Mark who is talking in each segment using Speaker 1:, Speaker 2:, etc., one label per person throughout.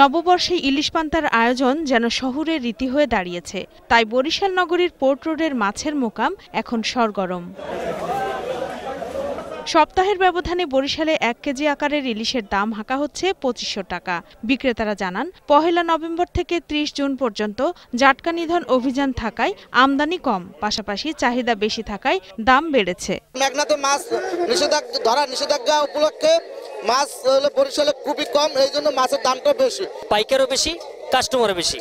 Speaker 1: নববর্ষে ইলিশ panther আয়োজন যেন শহরের রীতি হয়ে দাঁড়িয়েছে তাই বরিশাল নগরীর পোর্ট রোডের মাছের মোকাম এখন সরগরম সপ্তাহের ব্যবধানে বরিশালে এক কেজি আকারের ইলিশের দাম হাঁকা হচ্ছে পঁচিশশো টাকা বিক্রেতারা জানান পহেলা নভেম্বর থেকে ৩০ জুন পর্যন্ত জাটকা নিধন অভিযান থাকায় আমদানি কম পাশাপাশি চাহিদা বেশি থাকায় দাম বেড়েছে মাছ নিষেধাজ্ঞা ধরা নিষেধাজ্ঞা উপলক্ষে মাছ হলো বরিশালে খুবই কম এই জন্য মাছের দামটা বেশি পাইকারও বেশি কাস্টমারও বেশি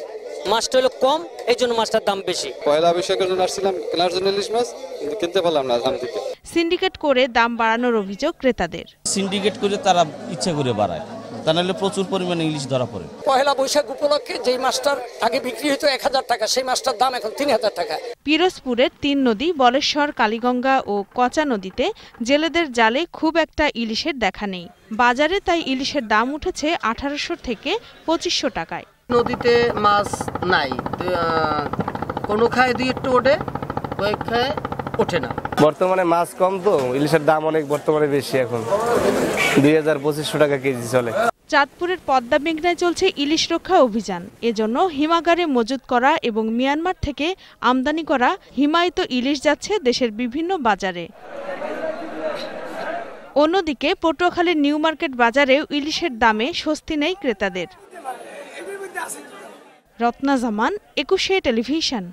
Speaker 1: মাছটা হলো কম এই জন্য মাছটার দাম বেশি পয়লা বৈশাখের জন্য আসছিলাম কেনার জন্য ইলিশ মাছ কিন্তু কিনতে পারলাম না দাম দিতে সিন্ডিকেট করে দাম বাড়ানোর অভিযোগ ক্রেতাদের সিন্ডিকেট করে তারা ইচ্ছে করে বাড়ায় তা প্রচুর পরিমাণে ইলিশ ধরা পড়ে পয়লা বৈশাখ উপলক্ষে যেই মাছটার আগে বিক্রি হতো এক হাজার টাকা সেই মাছটার দাম এখন তিন হাজার টাকা পিরোজপুরের তিন নদী বলেশ্বর কালীগঙ্গা ও কচা নদীতে জেলেদের জালে খুব একটা ইলিশের দেখা নেই বাজারে তাই ইলিশের দাম উঠেছে আঠারোশো থেকে পঁচিশশো টাকায় নদীতে মাছ নাই কোনো খায় দুই একটু ওঠে কয়েক খায় ওঠে না বর্তমানে মাছ কম তো ইলিশের দাম অনেক বর্তমানে বেশি এখন দুই হাজার পঁচিশশো টাকা কেজি চলে চাঁদপুরের পদ্মা মেঘনায় চলছে ইলিশ রক্ষা অভিযান এজন্য হিমাগারে মজুত করা এবং মিয়ানমার থেকে আমদানি করা হিমায়িত ইলিশ যাচ্ছে দেশের বিভিন্ন বাজারে অন্যদিকে পটুয়াখালীর নিউ মার্কেট বাজারেও ইলিশের দামে স্বস্তি নেই ক্রেতাদের রত্না জামান একুশে টেলিভিশন